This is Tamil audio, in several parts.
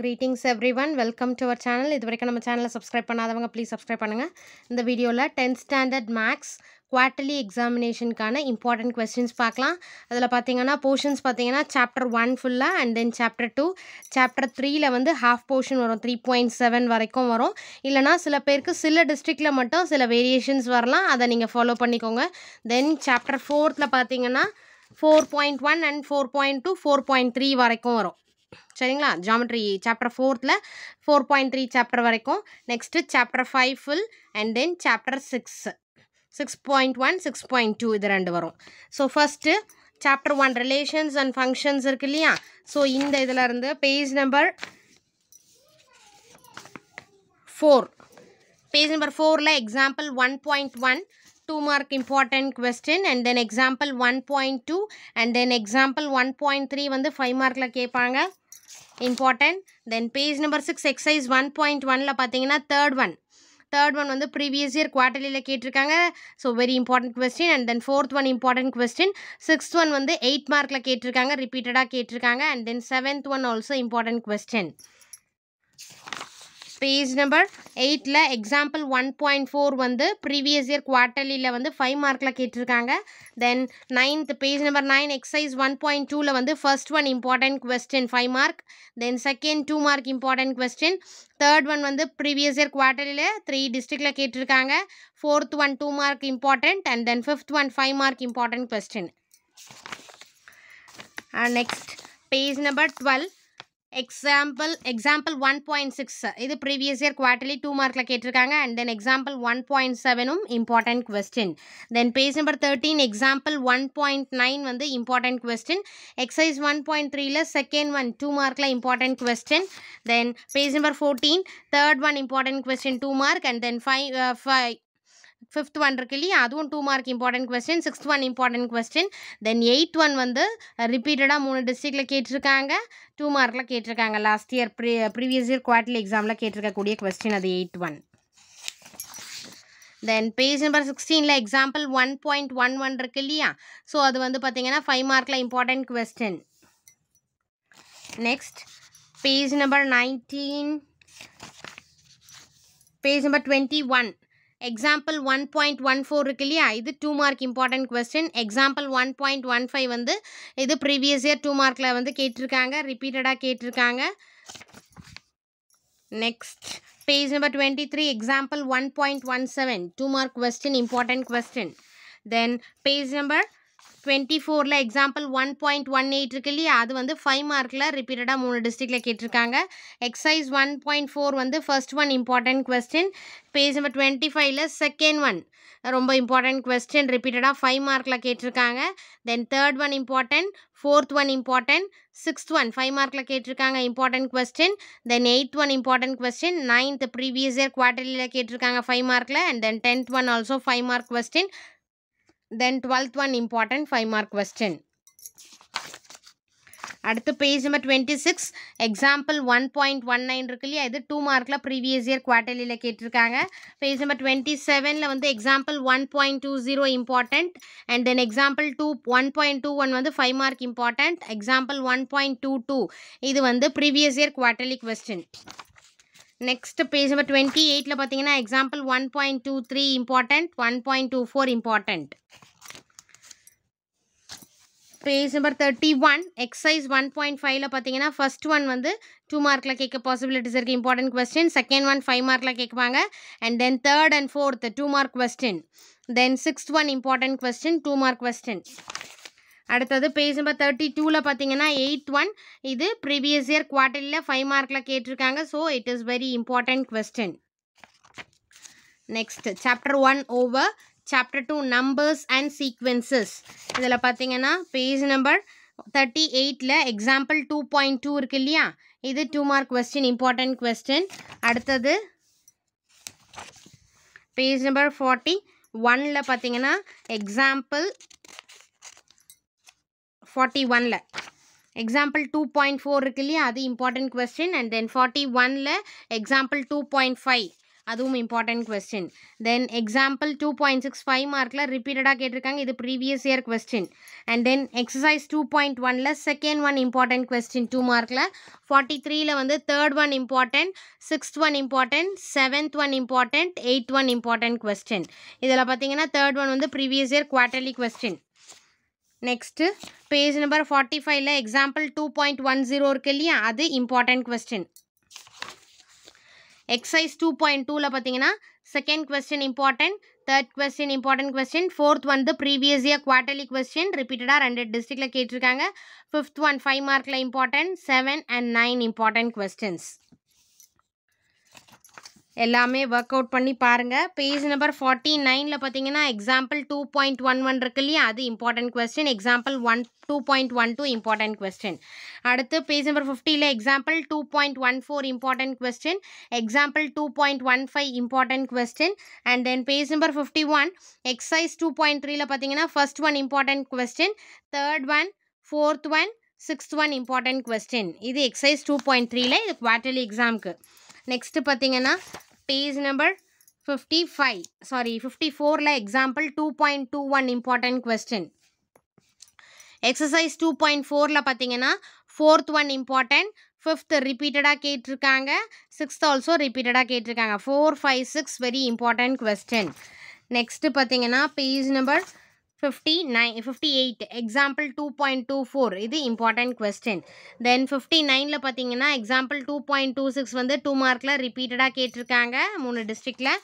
Greetings everyone welcome to our channel இது வரைக்கும் நம்ம சேனலை சப்ஸ்கிரைப் பண்ணாதவங்க ப்ளீஸ் சப்ஸ்கிரைப் பண்ணுங்கள் இந்த வீடியோவில் டென்த் ஸ்டாண்டர்ட் மேக்ஸ் குவார்ட்டர்லி எக்ஸாமினேஷனுக்கான இம்பார்ட்டண்ட் கொஸ்டின்ஸ் பார்க்கலாம் அதில் பார்த்தீங்கன்னா போர்ஷன்ஸ் பார்த்தீங்கன்னா சாப்டர் ஒன் ஃபுல்லாக and then chapter two chapter த்ரீயில் வந்து ஹாஃப் போர்ஷன் வரும் த்ரீ பாயிண்ட் செவன் வரைக்கும் வரும் இல்லைனா சில பேருக்கு சில டிஸ்ட்ரிக்டில் மட்டும் சில வேரியேஷன்ஸ் வரலாம் அதை நீங்கள் ஃபாலோ பண்ணிக்கோங்க தென் சாப்டர் ஃபோர்த்தில் பார்த்தீங்கன்னா four point one and four point two four point three வரைக்கும் வரும் சரிங்களா ஜாமெட்ரி சாப்டர் ஃபோர்த்தில் ஃபோர் பாயிண்ட் த்ரீ சாப்டர் வரைக்கும் next chapter five full and then chapter six six point one six point two இது ரெண்டு வரும் so first chapter one relations and functions இருக்கு இல்லையா ஸோ இந்த இதில் இருந்து page number four page number ஃபோரில் example one point one two mark important question and then example one point two and then example one point three வந்து ஃபைவ் மார்க்கில் கேட்பாங்க important then page number six exercise one point ஒனில் பார்த்தீங்கன்னா தேர்ட் ஒன் தேர்ட் ஒன் வந்து ப்ரீவியஸ் இயர் குவார்டர்லியில் கேட்டிருக்காங்க so very important question and then fourth one important question sixth one வந்து எயிட் மார்க்கில் கேட்டிருக்காங்க ரிப்பீட்டடாக கேட்டிருக்காங்க and then seventh one also important question page number எயிட்டில் எக்ஸாம்பிள் ஒன் பாயிண்ட் ஃபோர் வந்து ப்ரீவியஸ் இயர் குவார்ட்டர்லியில் வந்து ஃபைவ் மார்க்கில் கேட்டிருக்காங்க then ninth page number nine exercise one point டூவில் வந்து first one important question five mark then second two mark important question third one வந்து ப்ரீவியஸ் இயர் குவார்ட்டர்லியில் த்ரீ டிஸ்ட்ரிக்டில் கேட்டிருக்காங்க fourth one two mark important and then fifth one five mark important question next page number twelve example example one point six இது ப்ரீவியஸ் இயர் குவார்டர்லி டூ மார்க்கில் கேட்டிருக்காங்க and then example one point செவனும் important question then page number thirteen example one point nine வந்து important question exercise one point த்ரீயில் செகண்ட் ஒன் டூ மார்க்கில் important question then page number fourteen third one important question two mark and then five five fifth one இருக்கு இல்லையா அதுவும் two mark important question sixth one important question then eight one வந்து ரிப்பீட்டடாக மூணு டிஸ்ட்ரிக்டில் கேட்டிருக்காங்க டூ மார்க்கில் கேட்டிருக்காங்க last year pre previous year quarterly எக்ஸாமில் கேட்டிருக்கக்கூடிய கொஸ்டின் அது eight one then page number சிக்ஸ்டீனில் example one point one one இருக்கு இல்லையா ஸோ அது வந்து பார்த்திங்கன்னா ஃபைவ் மார்க்கில் important question next page number nineteen page number twenty one example one point one four இருக்கு இல்லையா இது two mark important question example one point one five வந்து இது ப்ரீவியஸ் இயர் டூ மார்க்கில் வந்து கேட்டிருக்காங்க ரிப்பீட்டடாக கேட்டிருக்காங்க next page number twenty three example one point one seven two mark question important question then page number twenty ஃபோரில் example one point one eight இருக்கு இல்லையா அது வந்து ஃபைவ் மார்க்கில் ரிப்பீட்டடாக மூணு டிஸ்ட்ரிக்டில் கேட்டிருக்காங்க எக்ஸசைஸ் ஒன் பாயிண்ட் ஃபோர் வந்து first one important question page number twenty ஃபைவ்ல செகண்ட் ஒன் ரொம்ப இம்பார்ட்டன்ட் கொஸ்டின் ரிப்பீட்டடாக ஃபைவ் மார்க்கில் கேட்டிருக்காங்க then third one important fourth one important sixth one five மார்க்கில் கேட்டிருக்காங்க important question then eighth one important question ninth previous year குவார்டர்லியில் கேட்டிருக்காங்க ஃபைவ் மார்க்கில் and then tenth one also five mark question then twelfth one important five mark question அடுத்து page number twenty six example one point one nine இருக்கு இல்லையா இது டூ மார்க்கில் ப்ரீவியஸ் இயர் குவார்டர்லியில் கேட்டிருக்காங்க பேஜ் நம்பர் டுவெண்ட்டி செவனில் வந்து example one point two zero important and then example two one point two one வந்து five mark important example one point two two இது வந்து previous year quarterly question next page number twenty எயிட்டில் பார்த்தீங்கன்னா example one point two three important one point two four important page number thirty one exercise one point ஃபைவ்ல பார்த்தீங்கன்னா ஃபஸ்ட் ஒன் வந்து டூ மார்க்கில் கேட்க பாசிபிலிட்டிஸ் இருக்குது important question second one five மார்க்கில் கேட்பாங்க and then third and fourth two mark question then sixth one important question two mark question அடுத்தது பேஜ் நம்பர் தேர்ட்டி டூவில் பார்த்தீங்கன்னா எயிட் ஒன் இது ப்ரீவியஸ் இயர் குவார்டர்லியில் ஃபைவ் மார்க்கில் கேட்டிருக்காங்க so it is very important question next chapter one over chapter two numbers and sequences இதில் பார்த்தீங்கன்னா பேஜ் நம்பர் தேர்ட்டி எயிட்டில் எக்ஸாம்பிள் டூ பாயிண்ட் டூ இருக்கு இல்லையா இது two mark question important question அடுத்தது பேஜ் நம்பர் ஃபார்ட்டி ஒனில் பார்த்தீங்கன்னா எக்ஸாம்பிள் ஃபார்ட்டி ஒனில் எக்ஸாம்பிள் டூ பாயிண்ட் ஃபோர் இருக்கு இல்லையா அது important question and then forty ஒனில் எக்ஸாம்பிள் டூ பாயிண்ட் ஃபைவ் அதுவும் important question then example two point six five மார்க்கில் ரிப்பீட்டடாக கேட்டிருக்காங்க இது previous year question and then exercise two point ஒனில் second one important question two மார்க்கில் ஃபார்ட்டி த்ரீயில் வந்து third one important sixth one important seventh one important eight one important question இதில் பார்த்தீங்கன்னா தேர்ட் ஒன் வந்து previous year quarterly question next page number forty ஃபைவ்ல example two point one zero இருக்கு இல்லையா அது important question exercise two point டூவில் பார்த்தீங்கன்னா second question important third question important question fourth வந்து ப்ரீவியஸ் இயர் குவார்டர்லி கொஸ்டின் ரிப்பீட்டடாக ரெண்டு டிஸ்ட்ரிக்டில் கேட்டிருக்காங்க ஃபிஃப்த் ஒன் ஃபைவ் மார்க்கில் important seven and nine important questions எல்லாமே ஒர்க் அவுட் பண்ணி பாருங்கள் பேஜ் நம்பர் ஃபார்ட்டி நைனில் பார்த்தீங்கன்னா example two point one one இருக்கு இல்லையா அது important question example one two point one two important question அடுத்து பேஜ் நம்பர் ஃபிஃப்டியில் example two point one four important question example two point one five important question and then page number fifty one exercise two point த்ரீல பார்த்தீங்கன்னா first one important question third one fourth one sixth one important question இது எக்ஸசைஸ் டூ பாயிண்ட் த்ரீல இது குவார்டர்லி எக்ஸாமுக்கு நெக்ஸ்ட் பாத்தீங்கன்னா பேஜ் நம்பர் 55 sorry 54ல एग्जांपल 2.21 இம்பார்ட்டன்ட் क्वेश्चन எக்சர்சைஸ் 2.4ல பாத்தீங்கன்னா 4th one important 5th ரிபீட்டடா கேட்டிருக்காங்க 6th also ரிபீட்டடா கேட்டிருக்காங்க 4 5 6 வெரி இம்பார்ட்டன்ட் क्वेश्चन நெக்ஸ்ட் பாத்தீங்கன்னா page number fifty nine fifty eight example two point two four இது இம்பார்ட்டன்ட் கொஸ்டின் தென் ஃபிஃப்டி நைனில் பார்த்தீங்கன்னா example two point two six வந்து டூ மார்க்கில் ரிப்பீட்டடாக கேட்டிருக்காங்க மூணு டிஸ்ட்ரிக்டில்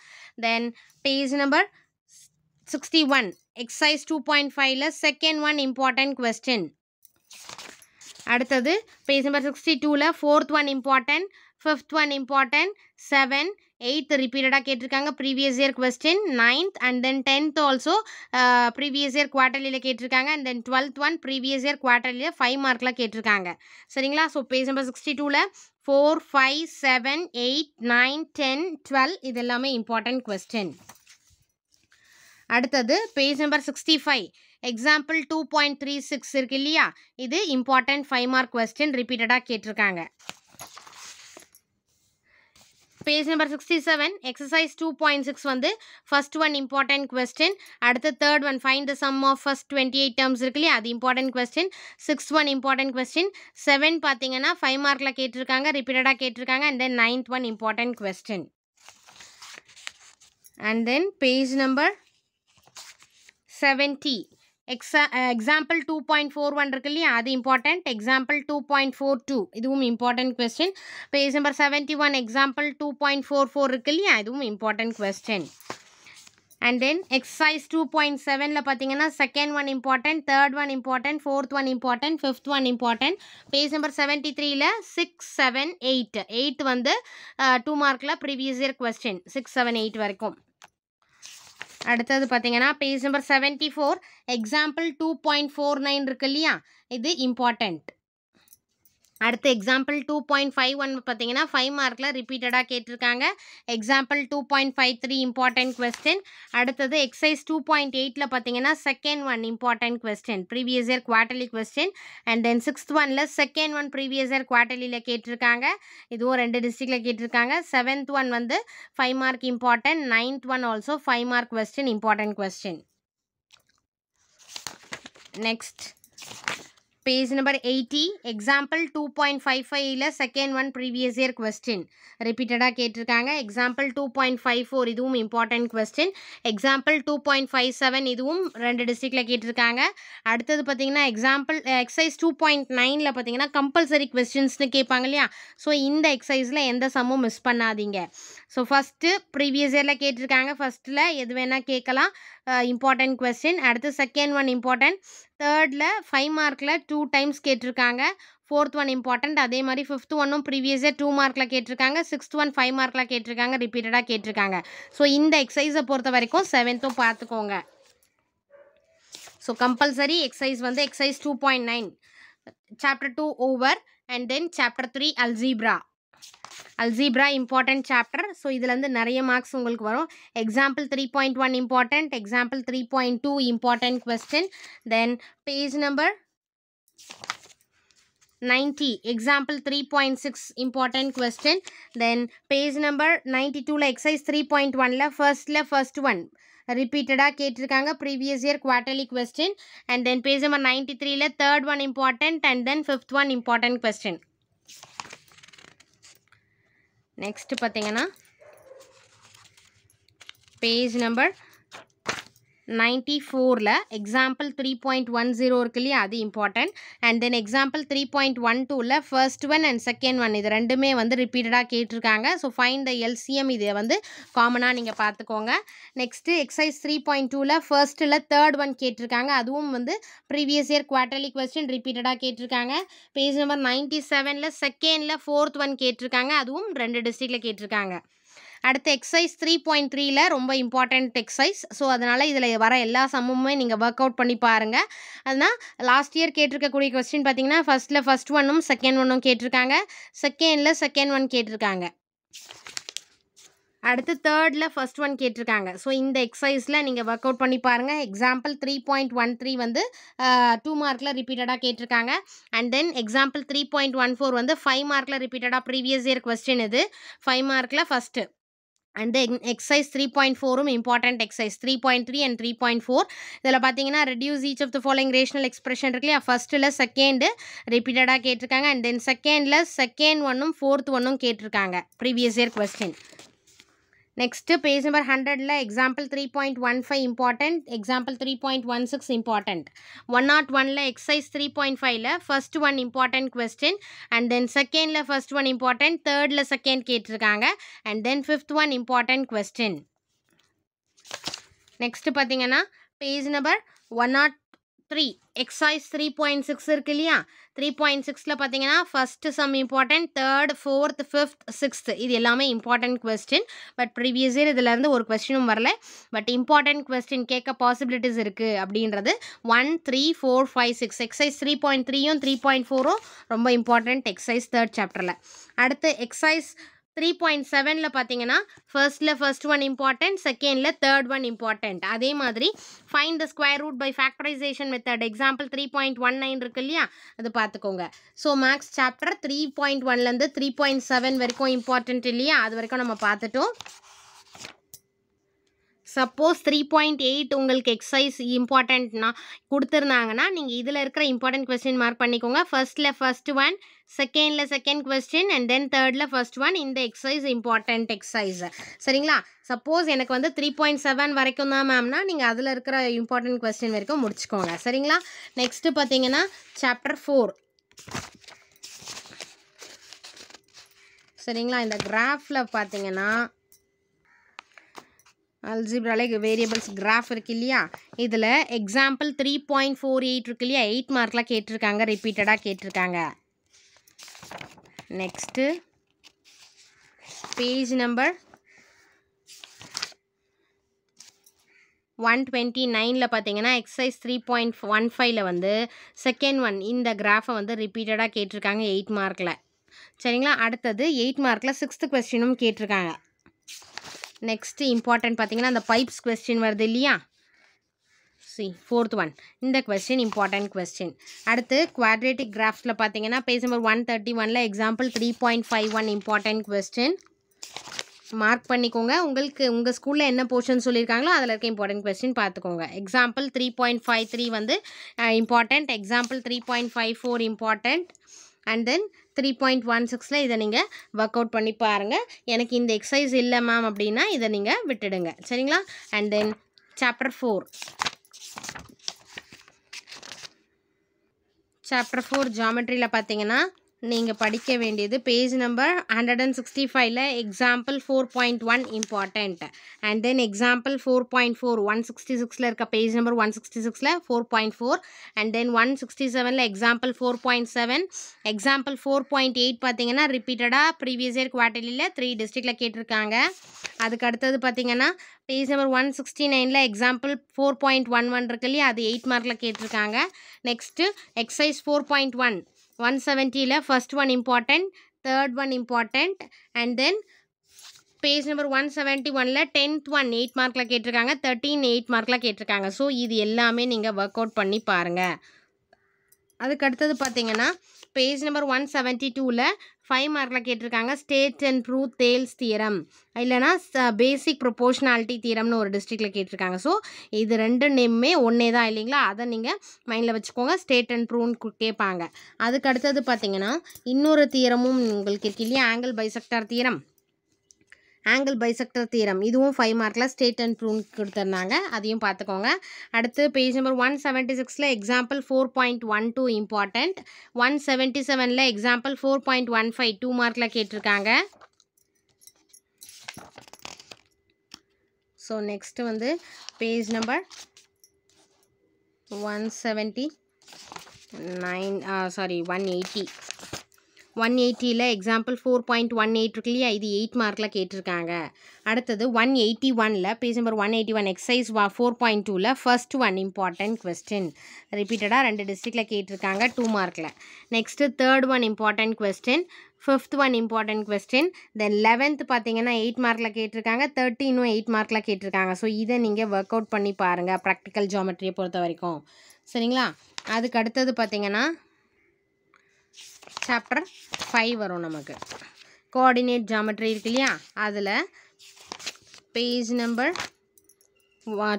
then page number sixty one exercise two point ஃபைவ்ல செகண்ட் ஒன் இம்பார்ட்டண்ட் கொஸ்டின் அடுத்தது பேஜ் நம்பர் சிக்ஸ்டி டூவில் fourth one important fifth one important seven eighth ரிப்பீட்டடாக கேட்டிருக்காங்க previous year question ninth and then tenth also previous year குவார்டர்லியில் கேட்டிருக்காங்க and then twelfth one previous year குவார்டர்லியில் ஃபைவ் மார்க்கில் கேட்டிருக்காங்க சரிங்களா ஸோ பேஜ் நம்பர் சிக்ஸ்டி டூவில் four five seven eight nine ten twelve இது எல்லாமே இம்பார்ட்டன்ட் கொஸ்டின் அடுத்தது page number sixty five example two point three six இருக்கு இல்லையா இது இம்பார்ட்டன்ட் ஃபைவ் மார்க் கொஸ்டின் ரிப்பீட்டடாக கேட்டிருக்காங்க page number sixty seven exercise two point six வந்து ஃபஸ்ட் ஒன் இம்பார்ட்டன்ட் கொஸ்டின் அடுத்து third one find the sum of first twenty eight terms இருக்கு இல்லையா அது important question six one important question seven பார்த்தீங்கன்னா ஃபைவ் மார்க்கில் கேட்டிருக்காங்க ரிப்பீட்டடாக கேட்டிருக்காங்க and then ninth one important question and then page number seventy எக்ஸா example two point four one இருக்கு இல்லையா அது important example two point four two இதுவும் important question page number seventy one example two point four four இருக்கு இல்லையா இதுவும் important question and then exercise two point செவனில் பார்த்தீங்கன்னா second one important third one important fourth one important fifth one important page number seventy த்ரீல சிக்ஸ் செவன் எயிட் எயிட் வந்து டூ மார்க்கில் previous year question six seven eight வரைக்கும் அடுத்தது பார்த்தீங்கன்னா page number seventy four example two point four nine இருக்கு இல்லையா இது இம்பார்ட்டண்ட் அடுத்த example two point five one பார்த்தீங்கன்னா ஃபைவ் மார்க்கில் ரிப்பீட்டடாக கேட்டிருக்காங்க example two point five three important question அடுத்தது எக்ஸைஸ் டூ பாயிண்ட் எயிட்டில் பார்த்தீங்கன்னா second one important question previous year quarterly question and then sixth ஒனில் செகண்ட் ஒன் ப்ரீவியஸ் இயர் குவார்ட்டர்லியில் கேட்டிருக்காங்க இதுவும் ரெண்டு டிஸ்ட்ரிக்டில் கேட்டிருக்காங்க செவன்த் ஒன் வந்து five mark important ninth one also five mark question important question next number eighty example two point five ஃபைவ்ல second one previous year question ரிப்பீட்டடாக கேட்டிருக்காங்க example two point five four இதுவும் important question example two point five seven இதுவும் ரெண்டு டிஸ்ட்ரிக்டில் கேட்டிருக்காங்க அடுத்தது பார்த்தீங்கன்னா எக்ஸாம்பிள் எக்ஸசைஸ் நைனில் பார்த்தீங்கன்னா கம்பல்சரி கொஸ்டின்ஸ்னு கேட்பாங்க இல்லையா ஸோ இந்த எக்ஸசைஸில் எந்த சம்மும் மிஸ் பண்ணாதீங்க ஸோ ஃபஸ்ட்டு ப்ரீவியஸ் இயரில் கேட்டிருக்காங்க ஃபஸ்ட்டில் எது வேணால் கேட்கலாம் இம்பார்ட்டன்ட் கொஸ்டின் அடுத்து செகண்ட் ஒன் இம்பார்ட்டன்ட் தேர்டில் ஃபைவ் மார்க்கில் டூ டைம்ஸ் கேட்டிருக்காங்க ஃபோர்த் ஒன் இம்பார்ட்டண்ட் அதே மாதிரி ஃபிஃப்த் ஒன்னும் ப்ரீவியஸே டூ மார்க்கில் கேட்டிருக்காங்க சிக்ஸ்த் ஒன் ஃபைவ் மார்க்கில் கேட்டிருக்காங்க ரிப்பீட்டடாக கேட்டிருக்காங்க ஸோ இந்த எக்ஸசைஸை பொறுத்த வரைக்கும் செவன்த்தும் பார்த்துக்கோங்க ஸோ கம்பல்சரி எக்ஸசைஸ் வந்து exercise two point nine chapter two over and then chapter three algebra algebra important chapter so இதுலேருந்து நிறைய மார்க்ஸ் உங்களுக்கு வரும் example three point one important example three point two important question then page number ninety example three point six important question then page number ninety டூவில் எக்ஸைஸ் த்ரீ பாயிண்ட் ஒனில் ஃபர்ஸ்ட்டில் ஃபர்ஸ்ட் ஒன் ரிப்பீட்டடாக கேட்டிருக்காங்க previous year quarterly question and then page number ninety த்ரீல third one important and then fifth one important question next பார்த்தீங்கன்னா பேஜ் நம்பர் நைன்ட்டி ஃபோரில் example three point one zero இருக்கு இல்லையா அது important and then example three point one டூவில் first one and second one இது ரெண்டுமே வந்து ரிப்பீட்டடாக கேட்டிருக்காங்க ஸோ ஃபைன் த எல்சிஎம் இதை வந்து காமனாக நீங்கள் பார்த்துக்கோங்க நெக்ஸ்ட்டு எக்ஸசைஸ் த்ரீ பாயிண்ட் டூவில் ஃபர்ஸ்ட்டில் தேர்ட் ஒன் கேட்டிருக்காங்க அதுவும் வந்து ப்ரீவியஸ் இயர் குவார்டர்லி கொஸ்டின் ரிப்பீட்டடாக கேட்டிருக்காங்க பேஜ் நம்பர் நைன்ட்டி செவனில் செகண்டில் ஃபோர்த் ஒன் கேட்டிருக்காங்க அதுவும் ரெண்டு டிஸ்ட்ரிக்டில் கேட்டிருக்காங்க அடுத்து எக்ஸசைஸ் த்ரீ பாயிண்ட் த்ரீல ரொம்ப இம்பார்ட்டண்ட் எக்ஸசைஸ் ஸோ அதனால் இதில் வர எல்லா சம்முமே நீங்கள் ஒர்க் அவுட் பண்ணி பாருங்கள் அதுனால் லாஸ்ட் இயர் கேட்டிருக்கக்கூடிய கொஸ்டின் பார்த்தீங்கன்னா ஃபஸ்ட்டில் ஃபஸ்ட் ஒன்னும் செகண்ட் ஒன்னும் கேட்டிருக்காங்க செகண்டில் செகண்ட் ஒன் கேட்டிருக்காங்க அடுத்து தேர்டில் ஃபஸ்ட் ஒன் கேட்டிருக்காங்க ஸோ இந்த எக்ஸசைஸில் நீங்கள் ஒர்க் அவுட் பண்ணி பாருங்கள் example three point one three வந்து டூ மார்க்கில் ரிப்பீட்டடாக கேட்டிருக்காங்க and then example three point one four வந்து ஃபைவ் மார்க்கில் ரிப்பீட்டடாக ப்ரீவியஸ் இயர் கொஸ்டின் இது ஃபைவ் மார்க்கில் first and exercise three point ஃபோரும் important exercise three point three and three point four இதில் பார்த்தீங்கன்னா reduce each of the following rational expression இருக்கு இல்லையா ஃபஸ்ட்டில் செகண்டு ரிப்பீட்டடாக கேட்டிருக்காங்க அண்ட் தென் செகண்டில் செகண்ட் ஒன்னும் ஃபோர்த் ஒன்னும் கேட்டிருக்காங்க previous year question next page number ஹண்ட்ரடில் example three point one five important example three point one six important one nought ஒனில் எக்ஸசைஸ் த்ரீ பாயிண்ட் ஃபைவ்ல first one important question and then செகண்டில் ஃபர்ஸ்ட் ஒன் இம்பார்ட்டண்ட் தேர்டில் செகண்ட் கேட்டிருக்காங்க and then fifth one important question next பார்த்தீங்கன்னா page number one nought three exercise three point six இருக்கு இல்லையா த்ரீ பாயிண்ட் சிக்ஸில் பார்த்தீங்கன்னா first sum important third fourth fifth sixth இது எல்லாமே important question but previous year இதுலேருந்து ஒரு கொஸ்டினும் வரல பட் இம்பார்ட்டன்ட் கொஸ்டின் கேட்க பாசிபிலிட்டிஸ் இருக்குது அப்படின்றது one three four five six exercise three point த்ரீயும் த்ரீ பாயிண்ட் ஃபோரும் ரொம்ப இம்பார்ட்டன்ட் எக்ஸசைஸ் தேர்ட் சாப்டரில் அடுத்து எக்ஸசைஸ் த்ரீ பாயிண்ட் செவனில் பார்த்தீங்கன்னா ஃபர்ஸ்ட்டில் ஃபர்ஸ்ட் ஒன் இம்பார்ட்டன்ட் செகண்டில் தேர்ட் ஒன் இம்பார்ட்டன்ட் அதே மாதிரி find the square root by factorisation method example three point one nine இருக்கு இல்லையா அது பார்த்துக்கோங்க so maths chapter three point ஒன்லேருந்து த்ரீ பாயிண்ட் செவன் வரைக்கும் இம்பார்ட்டன்ட் இல்லையா அது வரைக்கும் நம்ம பார்த்துட்டோம் சப்போஸ் த்ரீ பாயிண்ட் எயிட் உங்களுக்கு எக்ஸசைஸ் இம்பார்ட்டண்ட்னா கொடுத்துருந்தாங்கன்னா நீங்கள் இதில் இருக்கிற இம்பார்ட்டன்ட் கொஸ்டின் மார்க் பண்ணிக்கோங்க ஃபர்ஸ்ட்டில் ஃபஸ்ட் ஒன் செகண்டில் second question and then தேர்டில் first one இந்த எக்ஸசைஸ் இம்பார்ட்டண்ட் எக்ஸசைஸ் சரிங்களா சப்போஸ் எனக்கு வந்து த்ரீ பாயிண்ட் செவன் வரைக்கும் தான் மேம்னா நீங்கள் அதில் இருக்கிற இம்பார்ட்டன்ட் கொஸ்டின் வரைக்கும் முடிச்சுக்கோங்க சரிங்களா நெக்ஸ்ட்டு பார்த்தீங்கன்னா சாப்டர் ஃபோர் சரிங்களா இந்த கிராஃபில் பார்த்தீங்கன்னா அல்ஜிப்ராலே வேரியபிள்ஸ் கிராஃப் இருக்கு இல்லையா இதில் example three point four eight இருக்கு இல்லையா எயிட் மார்க்லாம் கேட்டிருக்காங்க ரிப்பீட்டடாக கேட்டிருக்காங்க next page number one twenty நைனில் பார்த்தீங்கன்னா எக்ஸசைஸ் த்ரீ பாயிண்ட் ஒன் ஃபைவ்ல வந்து செகண்ட் ஒன் இந்த கிராஃபை வந்து ரிப்பீட்டடாக கேட்டிருக்காங்க எயிட் மார்க்கில் சரிங்களா அடுத்தது எயிட் மார்க்கில் சிக்ஸ்த்து கொஸ்டினும் கேட்டிருக்காங்க நெக்ஸ்ட்டு இம்பார்ட்டன்ட் பார்த்தீங்கன்னா அந்த பைப்ஸ் கொஸ்டின் வருது இல்லையா சி ஃபோர்த் ஒன் இந்த கொஸ்டின் இம்பார்ட்டன்ட் கொஸ்டின் அடுத்து குவாட்ரேட்டிக் கிராஃப்ஸில் பார்த்தீங்கன்னா பேஜ் நம்பர் ஒன் தேர்ட்டி ஒனில் example three point five one important question mark பண்ணிக்கோங்க உங்களுக்கு உங்கள் ஸ்கூலில் என்ன போர்ஷன் சொல்லியிருக்காங்களோ அதில் இருக்க இம்பார்ட்டன்ட் கொஸ்டின் பார்த்துக்கோங்க example three point five three வந்து important example three point five four important and then three point one சிக்ஸில் இதை நீங்கள் ஒர்க் அவுட் பண்ணி பாருங்கள் எனக்கு இந்த எக்ஸசைஸ் இல்லை மேம் அப்படின்னா இதை நீங்கள் விட்டுடுங்க சரிங்களா and then chapter four chapter four ஜாமெட்ரியில் பார்த்தீங்கன்னா நீங்கள் படிக்க வேண்டியது page number hundred and sixty ஃபைவ்ல example four point one important and then example four point four one sixty சிக்ஸில் இருக்க பேஜ் நம்பர் ஒன் சிக்ஸ்டி சிக்ஸில் four point four and then one sixty செவனில் example four point seven example four point eight பார்த்தீங்கன்னா ரிப்பீட்டடாக ப்ரீவியஸ் இயர் குவார்டர்லியில் த்ரீ டிஸ்ட்ரிக்டில் கேட்டிருக்காங்க அதுக்கு அடுத்தது பார்த்தீங்கன்னா பேஜ் நம்பர் ஒன் சிக்ஸ்டி நைனில் example four point one one இருக்கு இல்லையா அது எயிட் மார்க்கில் கேட்டிருக்காங்க next exercise four point one one செவன்ட்டியில் first one important third one important and then page number one seventy ஒனில் டென்த் ஒன் எயிட் மார்க்கில் கேட்டிருக்காங்க தேர்ட்டீன் எயிட் மார்க்கில் கேட்டிருக்காங்க ஸோ இது எல்லாமே நீங்கள் ஒர்க் அவுட் பண்ணி பாருங்கள் அதுக்கு அடுத்தது பார்த்தீங்கன்னா பேஜ் நம்பர் ஒன் செவன்ட்டி டூவில் ஃபைவ் மார்க்கில் கேட்டிருக்காங்க ஸ்டேட் அண்ட் ப்ரூ தேல்ஸ் தீரம் இல்லைனா பேசிக் ப்ரொபோஷனாலிட்டி தீரம்னு ஒரு டிஸ்ட்ரிக்டில் கேட்டிருக்காங்க ஸோ இது ரெண்டு நேம்மே ஒன்றே தான் இல்லைங்களா அதை நீங்கள் மைண்டில் வச்சுக்கோங்க ஸ்டேட் அண்ட் ப்ரூன்னு கேட்பாங்க அதுக்கு அடுத்தது பார்த்தீங்கன்னா இன்னொரு தீரமும் உங்களுக்கு இருக்கு இல்லையா angle bisector theorem angle bisector theorem இதுவும் ஃபைவ் மார்க்கில் ஸ்டேட் அண்ட் ப்ரூன் கொடுத்துருந்தாங்க அதையும் பார்த்துக்கோங்க அடுத்து பேஜ் நம்பர் ஒன் செவன்ட்டி சிக்ஸில் example four point one two important one seventy செவனில் example four point one five two மார்க்கில் கேட்டிருக்காங்க ஸோ நெக்ஸ்ட்டு வந்து page number one seventy nine sorry one eighty one எயிட்டியில் example four point one eight இருக்கு இல்லையா இது எயிட் மார்க்கில் கேட்டிருக்காங்க அடுத்தது ஒன் எயிட்டி ஒனில் page number one eighty one exercise வா ஃபோர் பாயிண்ட் டூவில் ஃபர்ஸ்ட் ஒன் இம்பார்ட்டன்ட் கொஸ்டின் ரிப்பீட்டடாக ரெண்டு டிஸ்ட்ரிக்டில் கேட்டிருக்காங்க டூ மார்க்கில் next third one important question fifth one important question then eleventh பார்த்தீங்கன்னா எயிட் மார்க்கில் கேட்டிருக்காங்க தேர்ட்டினும் எயிட் மார்க்கில் கேட்டிருக்காங்க ஸோ இதை நீங்கள் ஒர்க் அவுட் பண்ணி பாருங்கள் ப்ராக்டிக்கல் ஜாமெட்ரியை பொறுத்த வரைக்கும் சரிங்களா அதுக்கு அடுத்தது பார்த்தீங்கன்னா சாப்டர் ஃபைவ் வரும் நமக்கு கோஆர்டினேட் ஜாமெட்ரி இருக்கு இல்லையா அதில் பேஜ் நம்பர்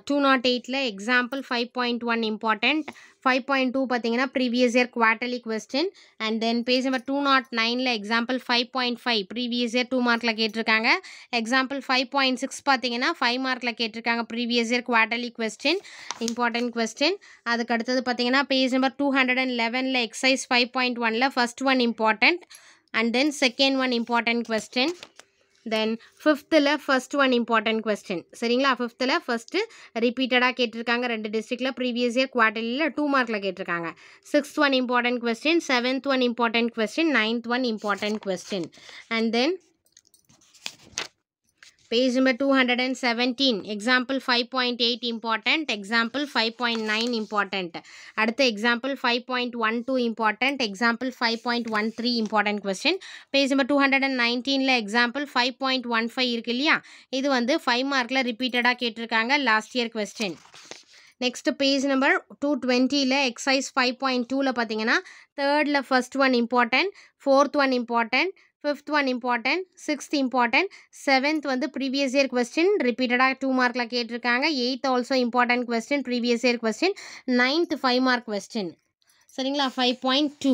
டூ நாட் எயிட்டில் example five point one important five point two பார்த்தீங்கன்னா previous year quarterly question and then page number two nought நைனில் example five point five previous year two மார்க்கில் கேட்டிருக்காங்க எக்ஸாம்பிள் ஃபைவ் பாயிண்ட் சிக்ஸ் பார்த்தீங்கன்னா ஃபைவ் மார்க்கில் கேட்டிருக்காங்க previous year quarterly question important question அதுக்கு அடுத்தது பார்த்தீங்கன்னா page number two hundred and லெவனில் எக்ஸைஸ் ஃபைவ் பாயிண்ட் ஒனில் first one important and then second one important question then ஃபிஃப்த்தில் ஃபஸ்ட் ஒன் இம்பார்ட்டன்ட் கொஸ்டின் சரிங்களா ஃபிஃப்த்தில் ஃபஸ்ட்டு ரிப்பீட்டடாக கேட்டிருக்காங்க ரெண்டு டிஸ்ட்ரிக்டில் ப்ரீவியஸ் இயர் குவார்டர்லியில் டூ மார்க்கில் கேட்டிருக்காங்க sixth one important question seventh one important question ninth one important question and then Page number 217. Example 5.8 important. Example 5.9 important. அடுத்த example 5.12 important. Example 5.13 important question. Page number point example 5.15 இருக்கு இல்லையா இது வந்து 5 மார்க்கில் ரிப்பீட்டடாக கேட்டிருக்காங்க last year question next page number two டுவெண்ட்டியில் எக்ஸசைஸ் ஃபைவ் பாயிண்ட் டூவில் பார்த்தீங்கன்னா தேர்டில் first one important fourth one important fifth one important sixth important seventh வந்து ப்ரீவியஸ் இயர் கொஸ்டின் ரிப்பீட்டடாக டூ மார்க்கில் கேட்டிருக்காங்க eighth also important question previous year question ninth five mark question சரிங்களா ஃபைவ் பாயிண்ட் டூ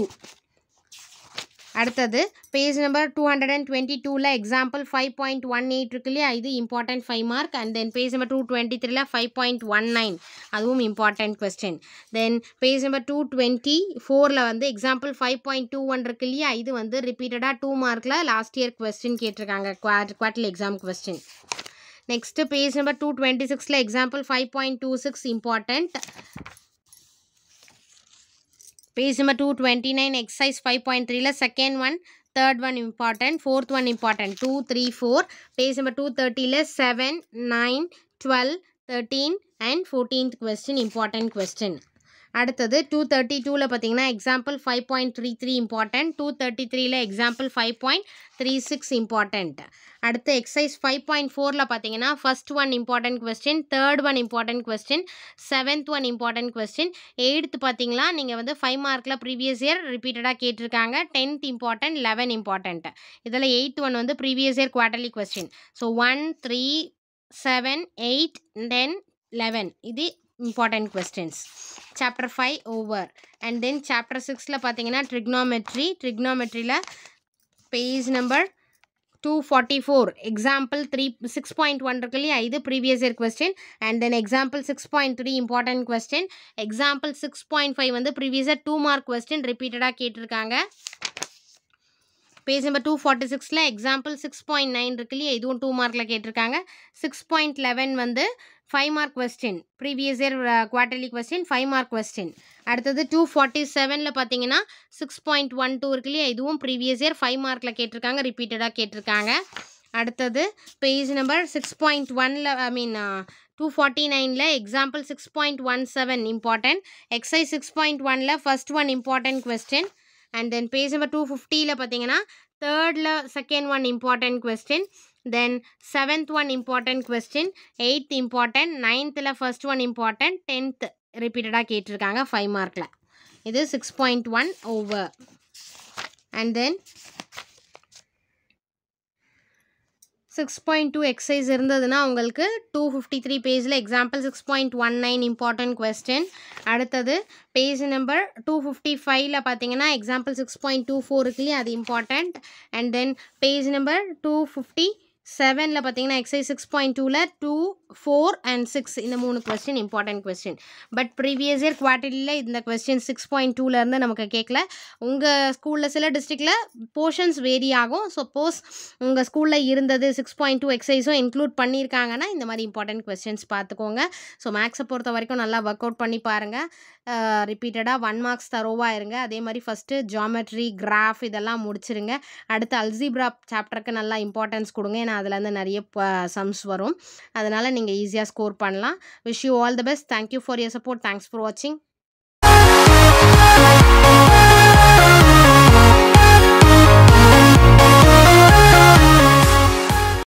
அடுத்தது page number two hundred and twenty டூவில் example five point one eight இருக்கு இல்லையா இது important five mark and then page number two twenty த்ரீல ஃபைவ் பாயிண்ட் ஒன் நைன் அதுவும் important question then page number two twenty ஃபோரில் வந்து example five point two one இருக்கு இல்லையா இது வந்து ரிப்பீட்டடாக டூ மார்க்கில் லாஸ்ட் இயர் கொஸ்டின் கேட்டிருக்காங்க குவார்ட்டில் exam question next page number two twenty சிக்ஸில் example five point two six important Page number 229, exercise 5.3. La second one, third one important, fourth one important. 2, 3, 4. Page number 230, la 7, 9, 12, 13 and 14th question, important question. அடுத்தது டூ தேர்ட்டி டூவில் பார்த்தீங்கன்னா example five point three three important two thirty த்ரீல example five point three six important அடுத்து எக்ஸசைஸ் ஃபைவ் பாயிண்ட் ஃபோரில் பார்த்தீங்கன்னா first one important question third one important question seventh one important question eighth பார்த்தீங்களா நீங்கள் வந்து ஃபைவ் மார்க்கில் ப்ரீவியஸ் இயர் ரிப்பீட்டடாக கேட்டிருக்காங்க டென்த் இம்பார்ட்டன்ட் லெவன் இம்பார்ட்டன்ட் இதில் எயித் ஒன் வந்து previous year quarterly question so one three seven eight ten eleven இது important questions chapter five over and then chapter சிக்ஸில் பார்த்தீங்கன்னா ட்ரிக்னோமெட்ரி ட்ரிக்னாமெட்ரியில் page number two forty four example three six point one இருக்கு இல்லையா இது previous year question and then example six point three important question example six point five வந்து ப்ரீவியஸாக டூ மார்க் கொஸ்டின் ரிப்பீட்டடாக கேட்டிருக்காங்க பேஜ் நம்பர் டூ ஃபார்ட்டி சிக்ஸில் எக்ஸாம்பிள் சிக்ஸ் பாயிண்ட் நைன் இருக்கு இல்லையா இதுவும் டூ மார்க்கில் கேட்டிருக்காங்க சிக்ஸ் பாயிண்ட் லெவன் வந்து five mark question previous year quarterly question five mark question அடுத்தது டூ ஃபார்ட்டி செவனில் பார்த்தீங்கன்னா சிக்ஸ் பாயிண்ட் ஒன் டூ இருக்கு இல்லையா இதுவும் ப்ரீவியஸ் இயர் ஃபைவ் மார்க்கில் கேட்டிருக்காங்க ரிப்பீட்டடாக கேட்டிருக்காங்க அடுத்தது பேஜ் நம்பர் சிக்ஸ் பாயிண்ட் ஒனில் ஐ மீன் டூ ஃபார்ட்டி நைனில் example six point one seven important exercise six point ஒனில் first one important question and then page number two ஃபிஃப்டியில் பார்த்தீங்கன்னா தேர்டில் second one important question then seventh one important question eighth important நைன்த்தில் ஃபர்ஸ்ட் ஒன் இம்பார்ட்டன்ட் டென்த் ரிப்பீட்டடாக கேட்டிருக்காங்க ஃபைவ் மார்க்கில் இது six point one over and then six point two exercise இருந்ததுன்னா உங்களுக்கு டூ ஃபிஃப்டி த்ரீ பேஜில் example six point one nine important question அடுத்தது பேஜ் நம்பர் டூ ஃபிஃப்டி ஃபைவ்ல பார்த்தீங்கன்னா எக்ஸாம்பிள் சிக்ஸ் பாயிண்ட் டூ ஃபோருக்குலேயும் அது important and then page number two fifty செவனில் பார்த்தீங்கன்னா எக்ஸைஸ் சிக்ஸ் பாயிண்ட் டூவில் டூ ஃபோர் அண்ட் சிக்ஸ் இந்த மூணு question important question but previous year குவார்ட்டரில் இந்த கொஸ்டின் சிக்ஸ் பாயிண்ட் டூலேருந்து நமக்கு கேட்கல உங்கள் ஸ்கூலில் சில டிஸ்ட்ரிக்டில் போர்ஷன்ஸ் வேரி ஆகும் சப்போஸ் உங்கள் ஸ்கூலில் இருந்தது சிக்ஸ் பாயிண்ட் டூ எக்ஸசைஸும் இன்க்ளூட் பண்ணியிருக்காங்கன்னா இந்த மாதிரி இம்பார்ட்டன்ட் கொஸ்டின்ஸ் பார்த்துக்கோங்க ஸோ மேக்ஸை பொறுத்த வரைக்கும் நல்லா ஒர்க் அவுட் பண்ணி பாருங்கள் ரிப்பீட்டடாக ஒன் மார்க்ஸ் தரோவாக இருங்க அதே மாதிரி ஃபஸ்ட்டு ஜாமெட்ரி கிராஃப் இதெல்லாம் முடிச்சிருங்க அடுத்து அல்ஜிப்ரா சாப்டருக்கு நல்லா இம்பார்ட்டன்ஸ் கொடுங்க ஏன்னா அதுலேருந்து நிறைய சம்ஸ் வரும் அதனால் நீங்கள் ஈஸியாக ஸ்கோர் பண்ணலாம் wish you all the best thank you for your support thanks for வாட்சிங்